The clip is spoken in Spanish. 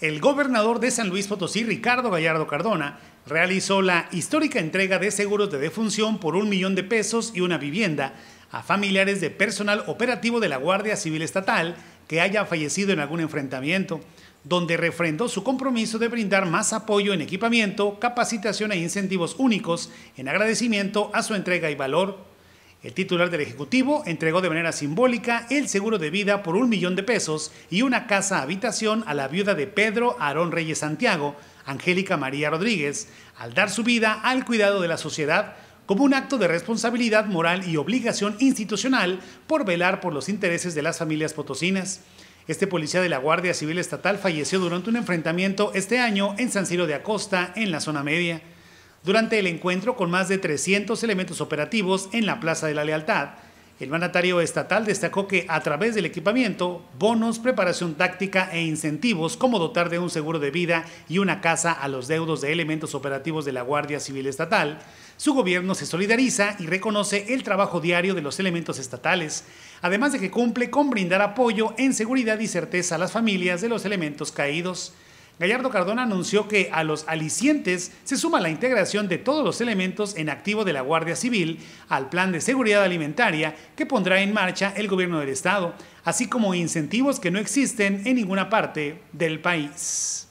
el gobernador de San Luis Potosí, Ricardo Gallardo Cardona, realizó la histórica entrega de seguros de defunción por un millón de pesos y una vivienda a familiares de personal operativo de la Guardia Civil Estatal que haya fallecido en algún enfrentamiento, donde refrendó su compromiso de brindar más apoyo en equipamiento, capacitación e incentivos únicos en agradecimiento a su entrega y valor el titular del Ejecutivo entregó de manera simbólica el seguro de vida por un millón de pesos y una casa habitación a la viuda de Pedro Aarón Reyes Santiago, Angélica María Rodríguez, al dar su vida al cuidado de la sociedad como un acto de responsabilidad moral y obligación institucional por velar por los intereses de las familias potosinas. Este policía de la Guardia Civil Estatal falleció durante un enfrentamiento este año en San Ciro de Acosta, en la zona media. Durante el encuentro con más de 300 elementos operativos en la Plaza de la Lealtad, el mandatario estatal destacó que a través del equipamiento, bonos, preparación táctica e incentivos como dotar de un seguro de vida y una casa a los deudos de elementos operativos de la Guardia Civil Estatal, su gobierno se solidariza y reconoce el trabajo diario de los elementos estatales, además de que cumple con brindar apoyo en seguridad y certeza a las familias de los elementos caídos. Gallardo Cardona anunció que a los alicientes se suma la integración de todos los elementos en activo de la Guardia Civil al plan de seguridad alimentaria que pondrá en marcha el gobierno del Estado, así como incentivos que no existen en ninguna parte del país.